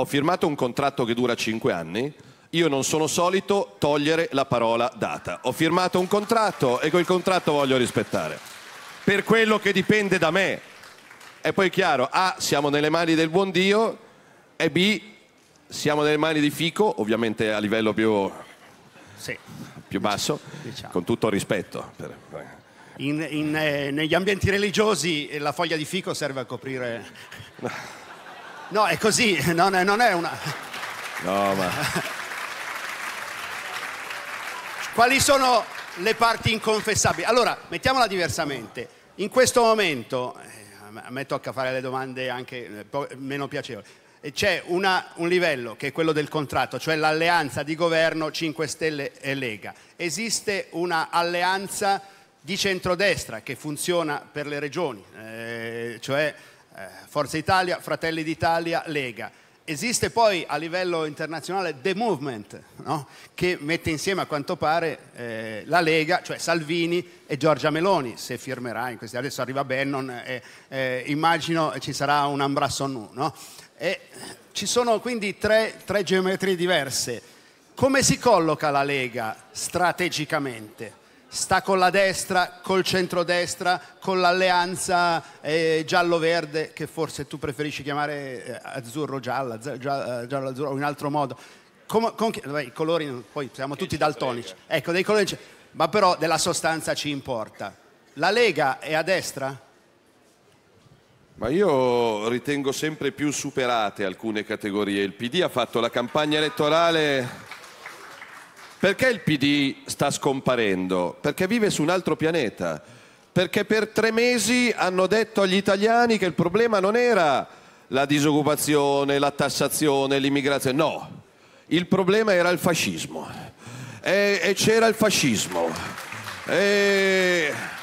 ho firmato un contratto che dura 5 anni, io non sono solito togliere la parola data. Ho firmato un contratto e quel contratto voglio rispettare. Per quello che dipende da me. E poi chiaro, A, siamo nelle mani del buon Dio e B, siamo nelle mani di Fico, ovviamente a livello più, sì. più basso, diciamo. con tutto rispetto. Per... In, in, eh, negli ambienti religiosi la foglia di Fico serve a coprire... No, è così, non è, non è una... No, ma... Quali sono le parti inconfessabili? Allora, mettiamola diversamente. In questo momento, eh, a me tocca fare le domande anche eh, meno piacevoli, c'è una, un livello che è quello del contratto, cioè l'alleanza di governo 5 Stelle e Lega. Esiste un'alleanza di centrodestra che funziona per le regioni, eh, cioè eh, Forza Italia, Fratelli d'Italia, Lega. Esiste poi a livello internazionale The Movement, no? che mette insieme a quanto pare eh, la Lega, cioè Salvini e Giorgia Meloni, se firmerà in questi adesso arriva Bannon e eh, eh, immagino ci sarà un ambrasso nu. No? E ci sono quindi tre, tre geometrie diverse. Come si colloca la Lega strategicamente? sta con la destra, col centrodestra, con l'alleanza eh, giallo-verde, che forse tu preferisci chiamare eh, azzurro-gialla, eh, giallo-azzurro, o in altro modo. Com- con chi- beh, i colori, poi siamo tutti daltonici. Ecco, dei colori, ma però della sostanza ci importa. La Lega è a destra? Ma io ritengo sempre più superate alcune categorie. Il PD ha fatto la campagna elettorale perché il PD sta scomparendo? Perché vive su un altro pianeta. Perché per tre mesi hanno detto agli italiani che il problema non era la disoccupazione, la tassazione, l'immigrazione. No, il problema era il fascismo. E, e c'era il fascismo. E...